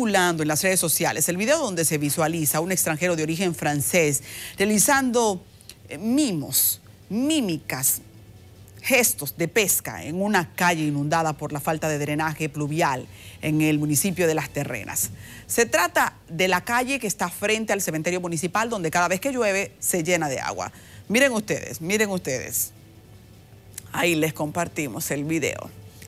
circulando en las redes sociales el video donde se visualiza a un extranjero de origen francés realizando eh, mimos, mímicas, gestos de pesca en una calle inundada por la falta de drenaje pluvial en el municipio de Las Terrenas. Se trata de la calle que está frente al cementerio municipal donde cada vez que llueve se llena de agua. Miren ustedes, miren ustedes. Ahí les compartimos el video.